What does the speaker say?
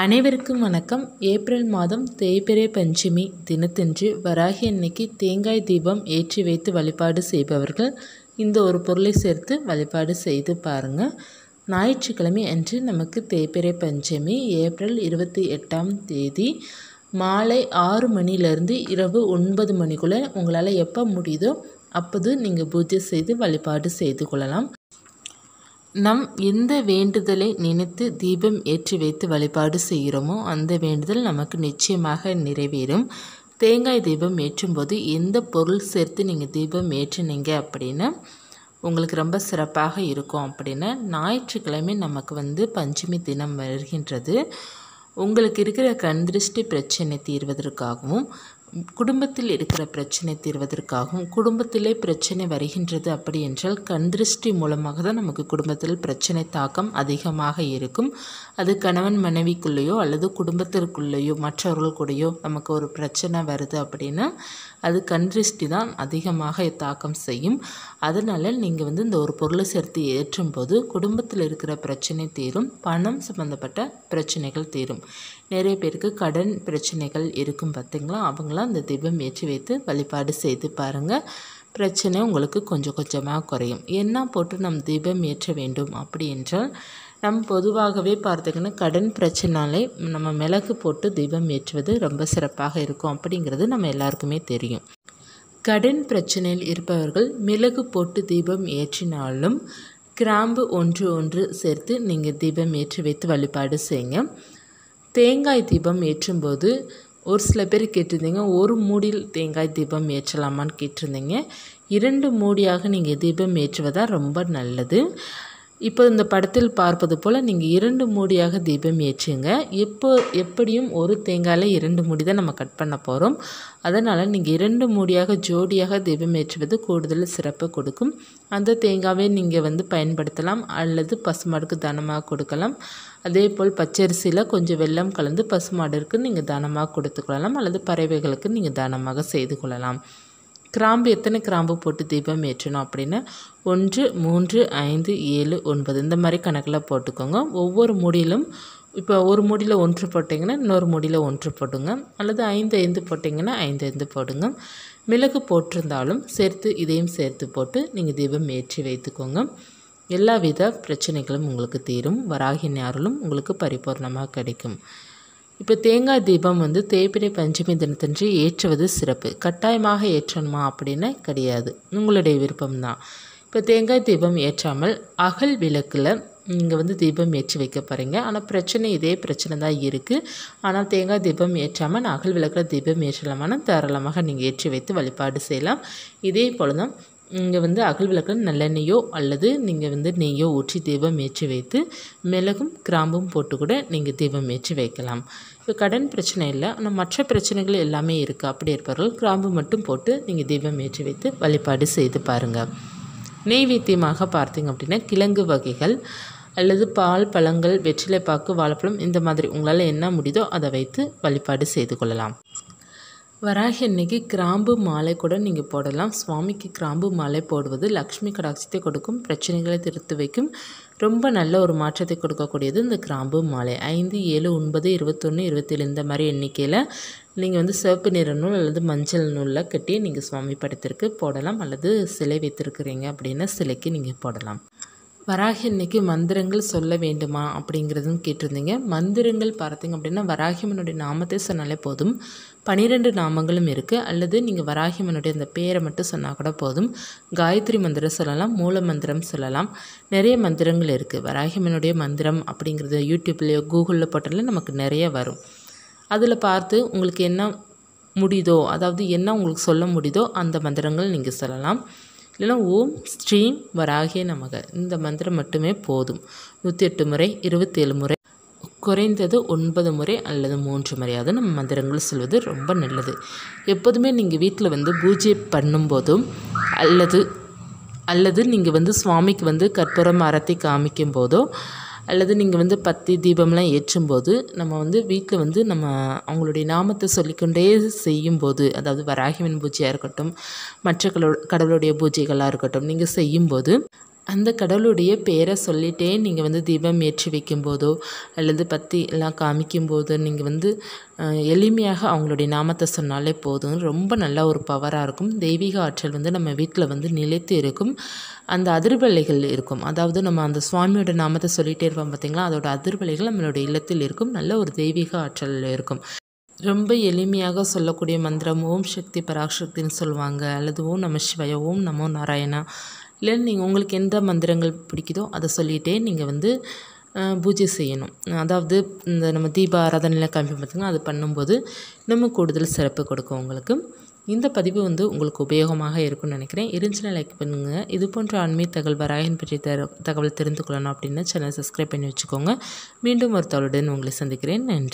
அனைவருக்கும் வணக்கம் ஏப்ரல் மாதம் தேய்பிரை பஞ்சமி தினத்தன்று வராகி அன்னைக்கு தேங்காய் தீபம் ஏற்றி வைத்து வழிபாடு செய்பவர்கள் இந்த ஒரு பொருளை சேர்த்து வழிபாடு செய்து பாருங்கள் ஞாயிற்றுக்கிழமை அன்று நமக்கு தேய்பிரை பஞ்சமி ஏப்ரல் இருபத்தி எட்டாம் தேதி மாலை ஆறு மணிலேருந்து இரவு ஒன்பது மணிக்குள்ளே உங்களால் எப்போ முடியுதோ அப்போது நீங்கள் பூஜை செய்து வழிபாடு செய்து கொள்ளலாம் நம் எந்த வேண்டுதலை நினைத்து தீபம் ஏற்றி வைத்து வழிபாடு செய்கிறோமோ அந்த வேண்டுதல் நமக்கு நிச்சயமாக நிறைவேறும் தேங்காய் தீபம் ஏற்றும் போது எந்த பொருள் சேர்த்து நீங்கள் தீபம் ஏற்றினீங்க அப்படின்னா உங்களுக்கு ரொம்ப சிறப்பாக இருக்கும் அப்படின்னா ஞாயிற்றுக்கிழமை நமக்கு வந்து பஞ்சமி தினம் வருகின்றது உங்களுக்கு இருக்கிற கண் திருஷ்டி பிரச்சனை தீர்வதற்காகவும் குடும்பத்தில் இருக்கிற பிரச்சனை தீர்வதற்காகவும் குடும்பத்திலே பிரச்சனை வருகின்றது அப்படி என்றால் கண் திருஷ்டி மூலமாக தான் நமக்கு குடும்பத்தில் பிரச்சனை தாக்கம் அதிகமாக இருக்கும் அது கணவன் மனைவிக்குள்ளேயோ அல்லது குடும்பத்திற்குள்ளேயோ மற்றவர்கள் கூடயோ நமக்கு ஒரு பிரச்சனை வருது அப்படின்னா அது கண் திருஷ்டி தான் அதிகமாக தாக்கம் செய்யும் அதனால் நீங்கள் வந்து இந்த ஒரு பொருளை சேர்த்து ஏற்றும்போது குடும்பத்தில் இருக்கிற பிரச்சனை தீரும் பணம் சம்மந்தப்பட்ட பிரச்சனைகள் தீரும் நிறைய பேருக்கு கடன் பிரச்சனைகள் இருக்கும் பார்த்திங்களா அவங்கள இருந்தாலும் அந்த தீபம் ஏற்றி வைத்து வழிபாடு செய்து பாருங்கள் பிரச்சனை உங்களுக்கு கொஞ்சம் கொஞ்சமாக குறையும் என்ன போட்டு நம் தீபம் ஏற்ற வேண்டும் அப்படி என்றால் நம் பொதுவாகவே பார்த்துக்கினா கடன் பிரச்சனாலே நம்ம மிளகு போட்டு தீபம் ஏற்றுவது ரொம்ப சிறப்பாக இருக்கும் அப்படிங்கிறது நம்ம எல்லாருக்குமே தெரியும் கடன் பிரச்சனையில் இருப்பவர்கள் மிளகு போட்டு தீபம் ஏற்றினாலும் கிராம்பு ஒன்று ஒன்று சேர்த்து நீங்கள் தீபம் ஏற்றி வைத்து வழிபாடு செய்யுங்க தேங்காய் தீபம் ஏற்றும்போது ஒரு சில பேர் கேட்டிருந்தீங்க ஒரு மூடியில் தேங்காய் தீபம் ஏற்றலாமான்னு கேட்டிருந்தீங்க இரண்டு மூடியாக நீங்கள் தீபம் ஏற்றுவதா ரொம்ப நல்லது இப்போ இந்த படத்தில் பார்ப்பது போல் நீங்கள் இரண்டு மூடியாக தீபம் ஏற்றுங்க எப்போ எப்படியும் ஒரு தேங்காயில் இரண்டு மூடி தான் நம்ம கட் பண்ண போகிறோம் அதனால் நீங்கள் இரண்டு மூடியாக ஜோடியாக தீபம் ஏற்றுவது கூடுதல் சிறப்பு கொடுக்கும் அந்த தேங்காவே நீங்கள் வந்து பயன்படுத்தலாம் அல்லது பசுமாடுக்கு தானமாக கொடுக்கலாம் அதே போல் பச்சரிசியில் கொஞ்சம் வெள்ளம் கலந்து பசுமாடிற்கு நீங்கள் தானமாக கொடுத்து கொள்ளலாம் அல்லது பறவைகளுக்கு நீங்கள் தானமாக செய்து கொள்ளலாம் கிராம்பு எத்தனை கிராம்பு போட்டு தீபம் ஏற்றணும் அப்படின்னு ஒன்று மூன்று ஐந்து ஏழு ஒன்பது இந்த மாதிரி கணக்கில் போட்டுக்கோங்க ஒவ்வொரு முடியிலும் இப்போ ஒரு முடியில் ஒன்று போட்டிங்கன்னா இன்னொரு முடியில் ஒன்று போடுங்க அல்லது ஐந்து ஐந்து போட்டிங்கன்னா ஐந்து ஐந்து போடுங்க மிளகு போட்டிருந்தாலும் சேர்த்து இதையும் சேர்த்து போட்டு நீங்கள் தீபம் ஏற்றி வைத்துக்கோங்க எல்லா வித பிரச்சனைகளும் உங்களுக்கு தீரும் வராகின் நேரலும் உங்களுக்கு பரிபூர்ணமாக கிடைக்கும் இப்போ தேங்காய் தீபம் வந்து தேய்பிரை பஞ்சமி தினத்தன்று ஏற்றுவது சிறப்பு கட்டாயமாக ஏற்றணுமா அப்படின்னு கிடையாது உங்களுடைய விருப்பம்தான் இப்போ தேங்காய் தீபம் ஏற்றாமல் அகல் விளக்கில் நீங்கள் வந்து தீபம் ஏற்றி வைக்க போகிறீங்க ஆனால் பிரச்சனை இதே பிரச்சனை தான் இருக்குது ஆனால் தேங்காய் தீபம் ஏற்றாமல் அகல் விளக்கில் தீபம் ஏற்றலாமான தாராளமாக நீங்கள் ஏற்றி வைத்து வழிபாடு செய்யலாம் இதே போல தான் இங்கே வந்து அகல் விளக்கில் நல்லெண்ணெயோ அல்லது நீங்கள் வந்து நெய்யோ ஊற்றி தீபம் ஏற்றி வைத்து மிளகும் கிராம்பும் போட்டு கூட நீங்கள் தீபம் ஏற்றி வைக்கலாம் இப்போ கடன் பிரச்சனை இல்லை ஆனால் மற்ற பிரச்சனைகள் எல்லாமே இருக்குது அப்படி இருப்பார்கள் கிராம்பு மட்டும் போட்டு நீங்கள் தீபம் ஏற்றி வைத்து வழிபாடு செய்து பாருங்கள் நெய்வேத்தியமாக பார்த்தீங்க அப்படின்னா கிழங்கு வகைகள் அல்லது பால் பழங்கள் வெற்றிலைப்பாக்கு வாழைப்பழம் இந்த மாதிரி உங்களால் என்ன முடியுதோ அதை வைத்து வழிபாடு செய்து கொள்ளலாம் வராகி அன்னைக்கு கிராம்பு மாலை கூட நீங்கள் போடலாம் சுவாமிக்கு கிராம்பு மாலை போடுவது லக்ஷ்மி கடாட்சத்தை கொடுக்கும் பிரச்சனைகளை திருத்து வைக்கும் ரொம்ப நல்ல ஒரு மாற்றத்தை கொடுக்கக்கூடியது இந்த கிராம்பு மாலை ஐந்து ஏழு ஒன்பது இருபத்தொன்று இருபத்தேழு இந்த மாதிரி எண்ணிக்கையில் நீங்கள் வந்து சிவப்பு நிற நூல் அல்லது மஞ்சள் நூலில் கட்டி நீங்கள் சுவாமி படத்திற்கு போடலாம் அல்லது சிலை வைத்திருக்கிறீங்க அப்படின்னா சிலைக்கு நீங்கள் போடலாம் வராகி அன்னைக்கு மந்திரங்கள் சொல்ல வேண்டுமா அப்படிங்கிறதும் கேட்டிருந்தீங்க மந்திரங்கள் பார்த்தீங்க அப்படின்னா வராகிமனுடைய நாமத்தை சொன்னாலே போதும் பனிரெண்டு நாமங்களும் இருக்குது அல்லது நீங்கள் வராகிமனுடைய அந்த பேரை மட்டும் சொன்னால் கூட போதும் காயத்ரி மந்திரம் சொல்லலாம் மூல மந்திரம் சொல்லலாம் நிறைய மந்திரங்கள் இருக்குது வராகிமனுடைய மந்திரம் அப்படிங்கிறது யூடியூப்லேயோ கூகுளில் போட்டாலே நமக்கு நிறைய வரும் அதில் பார்த்து உங்களுக்கு என்ன முடியுதோ அதாவது என்ன உங்களுக்கு சொல்ல முடியுதோ அந்த மந்திரங்கள் நீங்கள் சொல்லலாம் இல்லைனா ஓம் ஸ்ரீம் வராகிய நமக இந்த மந்திரம் மட்டுமே போதும் நூற்றி எட்டு முறை இருபத்தேழு முறை குறைந்தது ஒன்பது முறை அல்லது மூன்று முறையாவது நம்ம மந்திரங்கள் சொல்வது ரொம்ப நல்லது எப்போதுமே நீங்கள் வீட்டில் வந்து பூஜை பண்ணும்போதும் அல்லது அல்லது நீங்கள் வந்து சுவாமிக்கு வந்து கற்பூரம் அறத்தை காமிக்கும் போதோ அல்லது நீங்கள் வந்து பத்தி தீபம்லாம் ஏற்றும்போது நம்ம வந்து வீட்டில் வந்து நம்ம அவங்களுடைய நாமத்தை சொல்லிக்கொண்டே செய்யும்போது அதாவது வராகிவன் பூஜையாக இருக்கட்டும் மற்ற கடவுளுடைய பூஜைகளாக இருக்கட்டும் நீங்கள் செய்யும்போது அந்த கடவுளுடைய பேரை சொல்லிகிட்டே நீங்கள் வந்து தீபம் ஏற்றி வைக்கும்போதோ அல்லது பற்றி எல்லாம் காமிக்கும்போதோ நீங்கள் வந்து எளிமையாக அவங்களுடைய நாமத்தை சொன்னாலே போதும் ரொம்ப நல்ல ஒரு பவராக இருக்கும் தெய்வீக ஆற்றல் வந்து நம்ம வீட்டில் வந்து நிலைத்து இருக்கும் அந்த அதிர்வலைகள் இருக்கும் அதாவது நம்ம அந்த சுவாமியோட நாமத்தை சொல்லிகிட்டே இருப்போம் பார்த்திங்களா அதோட அதிர்வலைகள் நம்மளுடைய இல்லத்தில் இருக்கும் நல்ல ஒரு தெய்வீக ஆற்றல் இருக்கும் ரொம்ப எளிமையாக சொல்லக்கூடிய மந்திரம் ஓம் சக்தி பராசக்தின்னு சொல்லுவாங்க அல்லது ஓம் நம சிவய ஓம் நமோ நாராயணா இல்லை நீங்கள் உங்களுக்கு எந்த மந்திரங்கள் பிடிக்குதோ அதை சொல்லிகிட்டே நீங்கள் வந்து பூஜை செய்யணும் அதாவது இந்த நம்ம தீப ஆராதனையில் காமிப்போம் பார்த்திங்கன்னா அது பண்ணும்போது நம்ம கூடுதல் சிறப்பு கொடுக்கும் உங்களுக்கு இந்த பதிவு வந்து உங்களுக்கு உபயோகமாக இருக்கும்னு நினைக்கிறேன் இருந்துச்சுன்னா லைக் பண்ணுங்கள் இது போன்ற ஆண்மை தகவல் வராயன் பற்றி தர தகவல் தெரிந்து கொள்ளணும் அப்படின்னா சேனல் சப்ஸ்கிரைப் பண்ணி வச்சுக்கோங்க மீண்டும் ஒரு தவளுடன் உங்களை சந்திக்கிறேன் நன்றி